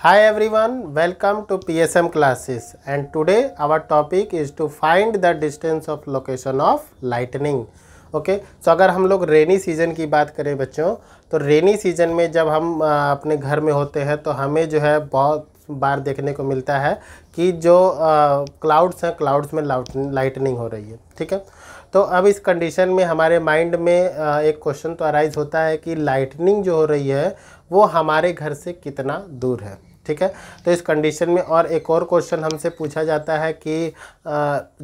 Hi everyone, welcome to PSM classes and today our topic is to find the distance of location of lightning. Okay okay? So so, अगर हम लोग rainy season की बात करें बच्चों तो rainy season में जब हम आ, अपने घर में होते हैं तो हमें जो है बहुत बार देखने को मिलता है कि जो क्लाउड्स हैं क्लाउड्स में लाइटनिंग हो रही है ठीक है तो अब इस कंडीशन में हमारे माइंड में आ, एक क्वेश्चन तो अराइज होता है कि लाइटनिंग जो हो रही है वो हमारे घर से कितना दूर है ठीक है तो इस कंडीशन में और एक और क्वेश्चन हमसे पूछा जाता है कि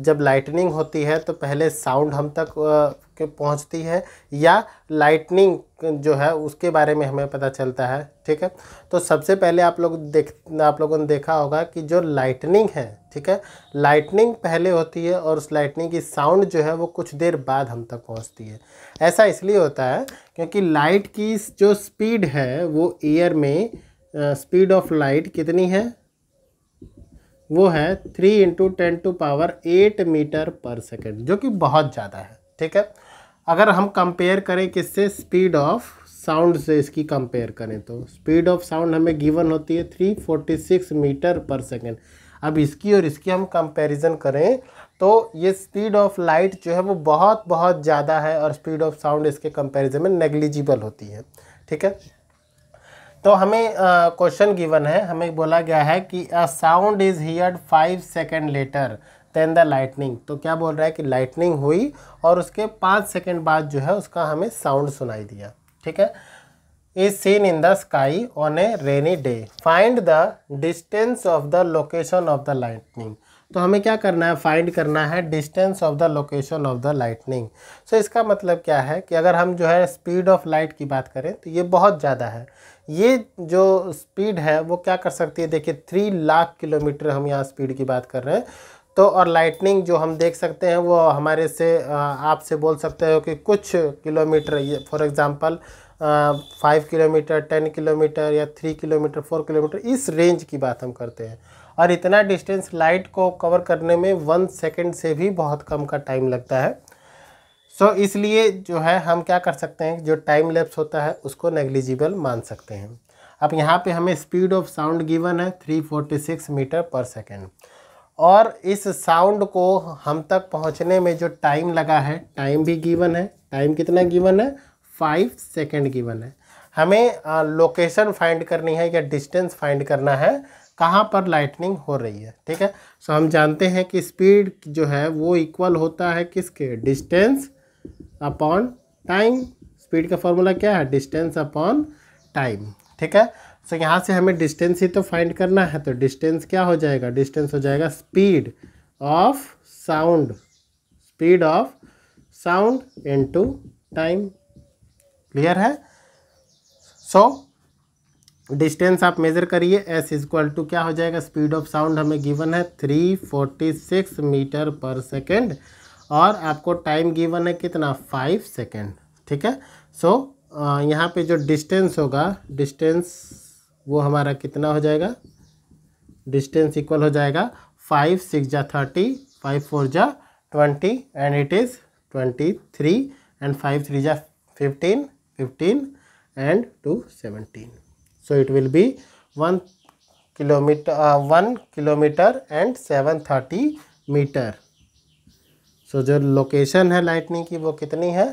जब लाइटनिंग होती है तो पहले साउंड हम तक पहुंचती है या लाइटनिंग जो है उसके बारे में हमें पता चलता है ठीक है तो सबसे पहले आप लोग देख आप लोगों ने देखा होगा कि जो लाइटनिंग है ठीक है लाइटनिंग पहले होती है और उस लाइटनिंग की साउंड जो है वो कुछ देर बाद हम तक पहुंचती है ऐसा इसलिए होता है क्योंकि लाइट की जो स्पीड है वो एयर में स्पीड ऑफ लाइट कितनी है वो है three into ten to power eight meter per second जो कि बहुत ज़्यादा है ठीक है अगर हम कंपेयर करें किससे स्पीड ऑफ साउंड से इसकी कंपेयर करें तो स्पीड ऑफ साउंड हमें गिवन होती है three forty six meter per second अब इसकी और इसकी हम कंपैरिजन करें तो ये स्पीड ऑफ लाइट जो है वो बहुत बहुत ज़्यादा है और स्पीड ऑफ साउंड इसके कंपैरिजन में नेग्लिजिबल होती है ठीक है तो हमें क्वेश्चन गिवन है हमें बोला गया है कि a sound is heard five second later than the lightning तो क्या बोल रहा है कि लाइटनिंग हुई और उसके पाँच सेकेंड बाद जो है उसका हमें साउंड सुनाई दिया ठीक है is seen in the sky on a rainy day find the distance of the location of the lightning तो हमें क्या करना है फाइंड करना है distance of the location of the lightning so इसका मतलब क्या है कि अगर हम जो है स्पीड ऑफ लाइट की बात करें तो ये बहुत ज़्यादा है ये जो स्पीड है वो क्या कर सकती है देखिए थ्री लाख किलोमीटर हम यहाँ स्पीड की बात कर रहे हैं तो और लाइटनिंग जो हम देख सकते हैं वो हमारे से आपसे बोल सकते हो कि कुछ किलोमीटर ये for example five kilometer ten kilometer या थ्री किलोमीटर फोर किलोमीटर इस रेंज की बात हम करते हैं और इतना डिस्टेंस लाइट को कवर करने में वन सेकेंड से भी बहुत कम का टाइम लगता है सो so, इसलिए जो है हम क्या कर सकते हैं जो टाइम लेप्स होता है उसको नेग्लिजिबल मान सकते हैं अब यहाँ पे हमें स्पीड ऑफ साउंड गिवन है 346 मीटर पर सेकेंड और इस साउंड को हम तक पहुँचने में जो टाइम लगा है टाइम भी गिवन है टाइम कितना गिवन है फाइव सेकेंड गिवन है हमें लोकेशन फाइंड करनी है या डिस्टेंस फाइंड करना है कहाँ पर लाइटनिंग हो रही है ठीक है सो so, हम जानते हैं कि स्पीड जो है वो इक्वल होता है किसके डिस्टेंस अपॉन टाइम स्पीड का फॉर्मूला क्या है डिस्टेंस अपॉन टाइम ठीक है सो so, यहाँ से हमें डिस्टेंस ही तो फाइंड करना है तो डिस्टेंस क्या हो जाएगा डिस्टेंस हो जाएगा speed of sound speed of sound into time clear है सो so, डिस्टेंस आप मेज़र करिए एस इजक्वल टू क्या हो जाएगा स्पीड ऑफ साउंड हमें गिवन है three forty six meter per second और आपको टाइम गिवन है कितना फाइव सेकेंड ठीक है सो so, यहाँ पे जो डिस्टेंस होगा डिस्टेंस वो हमारा कितना हो जाएगा डिस्टेंस इक्वल हो जाएगा फाइव सिक्स जा थर्टी फाइव फोर जा twenty and it is twenty three and five three जा fifteen fifteen and two seventeen so it will be one kilometer one kilometer and seven thirty meter so जो location है lightning की वो कितनी है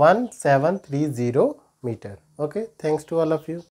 one seven three zero meter okay thanks to all of you